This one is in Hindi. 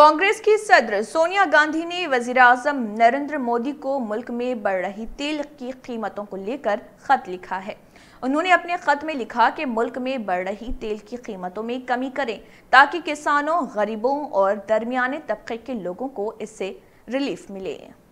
कांग्रेस की सदर सोनिया गांधी ने वजीर अजम नरेंद्र मोदी को मुल्क में बढ़ रही तेल की कीमतों को लेकर खत लिखा है उन्होंने अपने खत में लिखा कि मुल्क में बढ़ रही तेल की कीमतों में कमी करें ताकि किसानों गरीबों और दरमियाने तबके के लोगों को इससे रिलीफ मिले